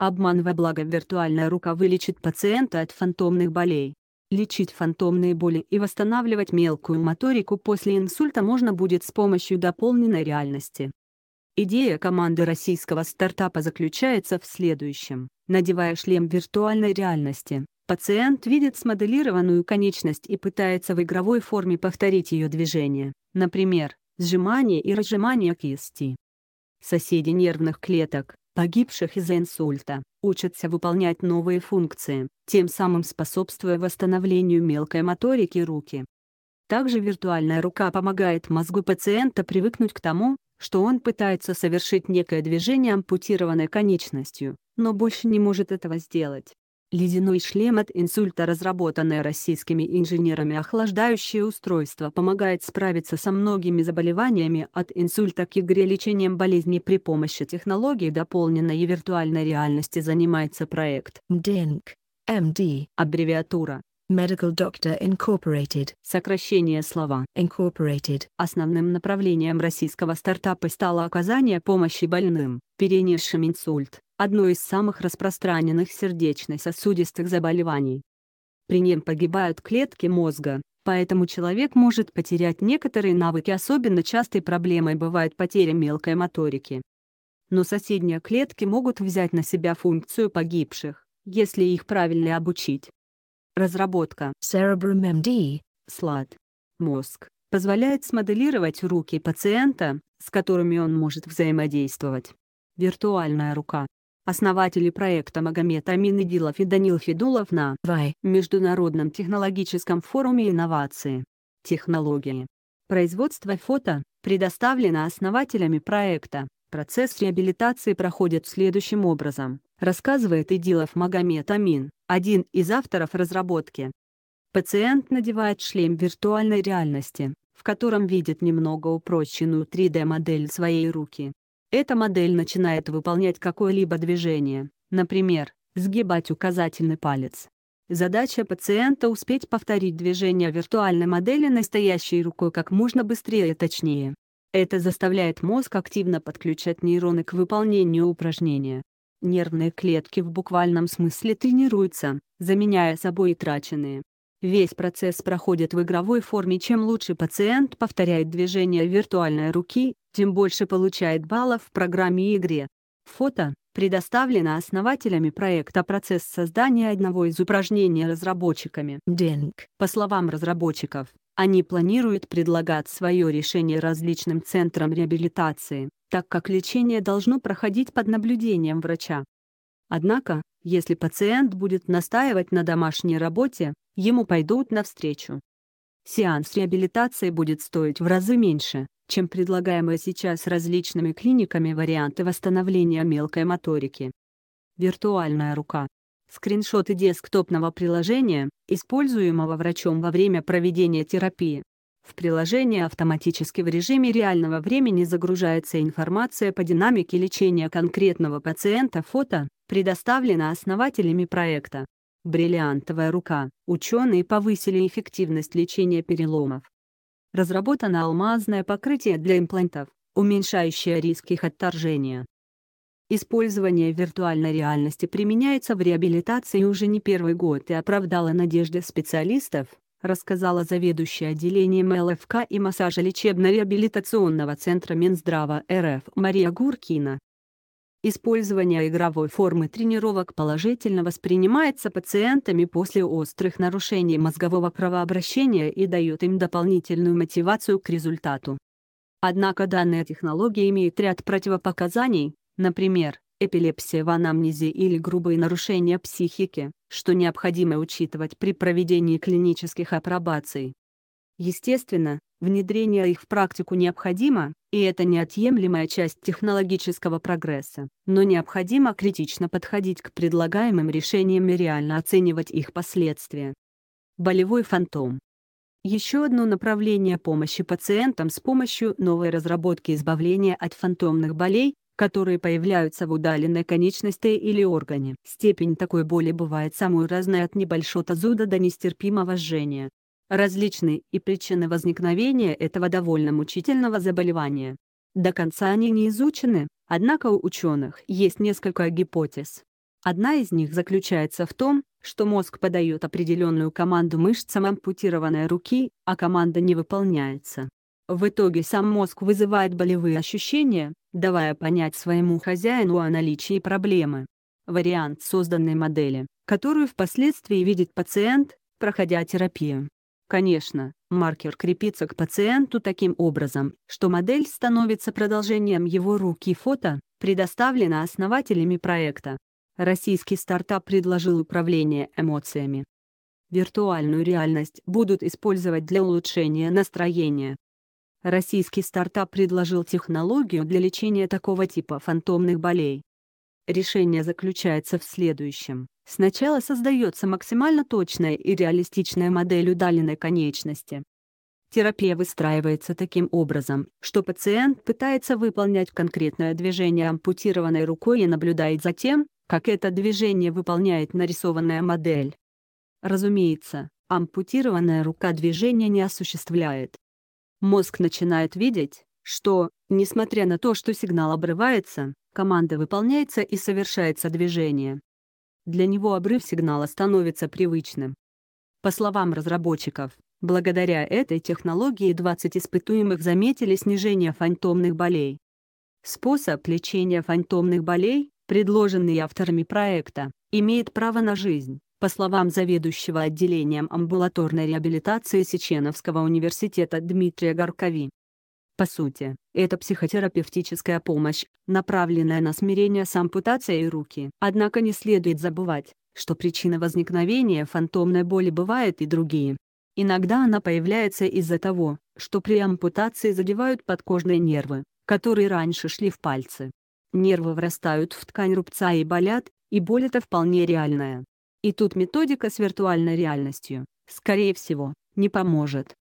Обман во благо виртуальная рука вылечит пациента от фантомных болей. Лечить фантомные боли и восстанавливать мелкую моторику после инсульта можно будет с помощью дополненной реальности. Идея команды российского стартапа заключается в следующем. Надевая шлем виртуальной реальности, пациент видит смоделированную конечность и пытается в игровой форме повторить ее движение, например, сжимание и разжимание кисти. Соседи нервных клеток, погибших из-за инсульта, учатся выполнять новые функции, тем самым способствуя восстановлению мелкой моторики руки. Также виртуальная рука помогает мозгу пациента привыкнуть к тому, что он пытается совершить некое движение ампутированной конечностью, но больше не может этого сделать. Ледяной шлем от инсульта, разработанное российскими инженерами охлаждающее устройство, помогает справиться со многими заболеваниями от инсульта к игре лечением болезни при помощи технологий дополненной и виртуальной реальности занимается проект DINC, MD, аббревиатура Medical Doctor Incorporated. Сокращение слова Incorporated. Основным направлением российского стартапа стало оказание помощи больным, перенесшим инсульт одно из самых распространенных сердечно-сосудистых заболеваний. При нем погибают клетки мозга, поэтому человек может потерять некоторые навыки, особенно частой проблемой бывает потеря мелкой моторики. Но соседние клетки могут взять на себя функцию погибших, если их правильно обучить. Разработка Cerebrum MD SLAD мозг позволяет смоделировать руки пациента, с которыми он может взаимодействовать. Виртуальная рука основатели проекта Магомед Амин Идилов и Данил Федулов на ВАИ Международном технологическом форуме инновации. Технологии. Производство фото предоставлено основателями проекта. Процесс реабилитации проходит следующим образом, рассказывает Идилов Магомед Амин, один из авторов разработки. Пациент надевает шлем виртуальной реальности, в котором видит немного упрощенную 3D-модель своей руки. Эта модель начинает выполнять какое-либо движение, например, сгибать указательный палец. Задача пациента успеть повторить движение виртуальной модели настоящей рукой как можно быстрее и точнее. Это заставляет мозг активно подключать нейроны к выполнению упражнения. Нервные клетки в буквальном смысле тренируются, заменяя собой траченные. Весь процесс проходит в игровой форме. Чем лучше пациент повторяет движения виртуальной руки, тем больше получает баллов в программе игре. Фото предоставлено основателями проекта процесс создания одного из упражнений разработчиками. Денг. По словам разработчиков, они планируют предлагать свое решение различным центрам реабилитации, так как лечение должно проходить под наблюдением врача. Однако, если пациент будет настаивать на домашней работе, ему пойдут навстречу. Сеанс реабилитации будет стоить в разы меньше, чем предлагаемые сейчас различными клиниками варианты восстановления мелкой моторики. Виртуальная рука. Скриншоты десктопного приложения, используемого врачом во время проведения терапии, в приложении автоматически в режиме реального времени загружается информация по динамике лечения конкретного пациента фото, предоставлено основателями проекта. Бриллиантовая рука. Ученые повысили эффективность лечения переломов. Разработано алмазное покрытие для имплантов, уменьшающее риск их отторжения. Использование виртуальной реальности применяется в реабилитации уже не первый год и оправдало надежды специалистов, рассказала заведующая отделением ЛФК и массажа лечебно-реабилитационного центра Минздрава РФ Мария Гуркина. Использование игровой формы тренировок положительно воспринимается пациентами после острых нарушений мозгового кровообращения и дает им дополнительную мотивацию к результату. Однако данная технология имеет ряд противопоказаний, например, эпилепсия в анамнезе или грубые нарушения психики, что необходимо учитывать при проведении клинических апробаций. Естественно, внедрение их в практику необходимо, и это неотъемлемая часть технологического прогресса, но необходимо критично подходить к предлагаемым решениям и реально оценивать их последствия. Болевой фантом. Еще одно направление помощи пациентам с помощью новой разработки избавления от фантомных болей которые появляются в удаленной конечности или органе. Степень такой боли бывает самой разной от небольшого зуда до нестерпимого жжения. Различны и причины возникновения этого довольно мучительного заболевания. До конца они не изучены, однако у ученых есть несколько гипотез. Одна из них заключается в том, что мозг подает определенную команду мышцам ампутированной руки, а команда не выполняется. В итоге сам мозг вызывает болевые ощущения, давая понять своему хозяину о наличии проблемы. Вариант созданной модели, которую впоследствии видит пациент, проходя терапию. Конечно, маркер крепится к пациенту таким образом, что модель становится продолжением его руки фото, предоставлена основателями проекта. Российский стартап предложил управление эмоциями. Виртуальную реальность будут использовать для улучшения настроения. Российский стартап предложил технологию для лечения такого типа фантомных болей. Решение заключается в следующем. Сначала создается максимально точная и реалистичная модель удаленной конечности. Терапия выстраивается таким образом, что пациент пытается выполнять конкретное движение ампутированной рукой и наблюдает за тем, как это движение выполняет нарисованная модель. Разумеется, ампутированная рука движения не осуществляет, Мозг начинает видеть, что, несмотря на то, что сигнал обрывается, команда выполняется и совершается движение. Для него обрыв сигнала становится привычным. По словам разработчиков, благодаря этой технологии 20 испытуемых заметили снижение фантомных болей. Способ лечения фантомных болей, предложенный авторами проекта, имеет право на жизнь. По словам заведующего отделением амбулаторной реабилитации Сеченовского университета Дмитрия Горкови, по сути, это психотерапевтическая помощь, направленная на смирение с ампутацией руки. Однако не следует забывать, что причина возникновения фантомной боли бывает и другие. Иногда она появляется из-за того, что при ампутации задевают подкожные нервы, которые раньше шли в пальцы. Нервы врастают в ткань рубца и болят, и боль это вполне реальная. И тут методика с виртуальной реальностью, скорее всего, не поможет.